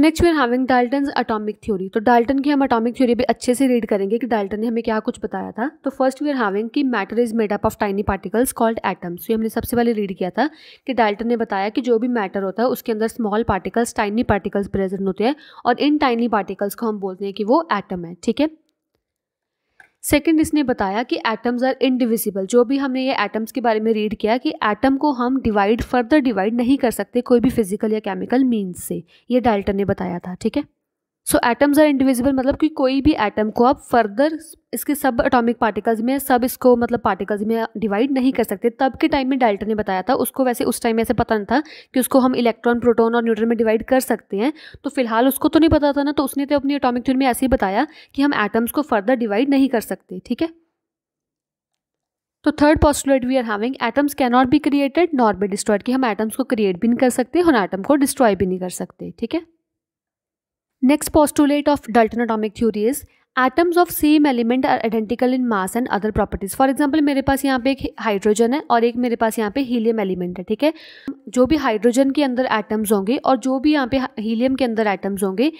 so next we are having Dalton atomic theory तो Dalton की हम अटोमिक थ्योरी भी अच्छे से रीड करेंगे कि डाल्टन ने हमें क्या कुछ बताया था तो फर्स्ट वी आर हैविंग कि matter is made up of tiny particles called atoms ये हमने सबसे पहले रीड किया था कि डाल्टन ने बताया कि जो भी मैटर होता है उसके अंदर small particles tiny particles present होते हैं और इन टाइनी पार्टिकल्स को हम बोलते हैं कि वो एटम है ठीक है सेकंड इसने बताया कि एटम्स आर इनडिविजिबल जो भी हमने ये एटम्स के बारे में रीड किया कि एटम को हम डिवाइड फर्दर डिवाइड नहीं कर सकते कोई भी फिजिकल या केमिकल मीन्स से ये डाल्टन ने बताया था ठीक है सो एटम्स आर इंडिविजिबल मतलब कि कोई भी एटम को आप फर्दर इसके सब अटोमिक पार्टिकल्स में सब इसको मतलब पार्टिकल्स में डिवाइड नहीं कर सकते तब के टाइम में डाल्टन ने बताया था उसको वैसे उस टाइम ऐसे पता नहीं था कि उसको हम इलेक्ट्रॉन प्रोटोन और न्यूट्रॉन में डिवाइड कर सकते हैं तो फिलहाल उसको तो नहीं पता था ना तो उसने तो अपनी अटोमिक थ्योरी में ऐसे ही बताया कि हम एटम्स को फर्दर डिवाइड नहीं कर सकते ठीक है तो third postulate we are having atoms can not be created not be destroyed कि हम एटम्स को क्रिएट भी नहीं कर सकते और एटम को डिस्ट्रॉय भी नहीं कर सकते ठीक है next postulate of Dalton atomic theory atoms of same element are identical in mass and other properties for example मेरे पास यहाँ पे एक हाइड्रोजन है और एक मेरे पास यहाँ पे हीलियम एलिमेंट है ठीक है जो भी हाइड्रोजन के अंदर एटम्स होंगे और जो भी यहाँ पे हीलियम के अंदर एटम्स होंगे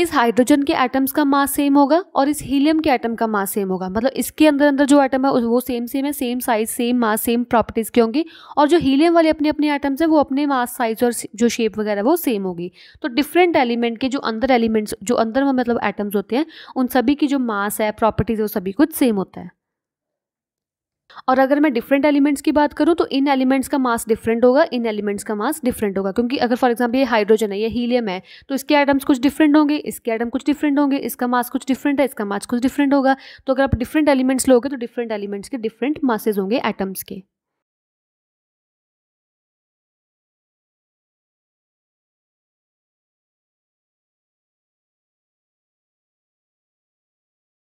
इस हाइड्रोजन के एटम्स का मास सेम होगा और इस हीलियम के एटम का मास सेम होगा मतलब इसके अंदर अंदर जो एटम है वो सेम सेम है same size same mass same properties के होंगी और जो हीलियम वाले अपने अपने एटम्स हैं वो अपने मास साइज और जो शेप वगैरह वो सेम होगी तो डिफरेंट एलिमेंट के जो अंदर एलिमेंट्स जो अंदर मतलब एटम्स होते हैं उन सभी की जो मास है प्रॉपर्टीज़ है वो सभी कुछ सेम होता है और अगर मैं डिफरेंट एलिमेंट्स की बात करूँ तो इन एलिमेंट्स का मास डिफरेंट होगा इन एलिमेंट्स का मास डिफरेंट होगा क्योंकि अगर फॉर एग्जाम्पल ये हाइड्रोजन है ये हीलियम है तो इसके आइटम्स कुछ डिफरेंट होंगे इसके आइटम कुछ डिफरेंट होंगे इसका मास कुछ डिफरेंट है इसका मास कुछ डिफरेंट होगा तो अगर आप डिफरेंट एलिमेंट्स लोगे तो डिफरेंट एलिमेंट्स के डिफरेंट मासेज होंगे एटम्स के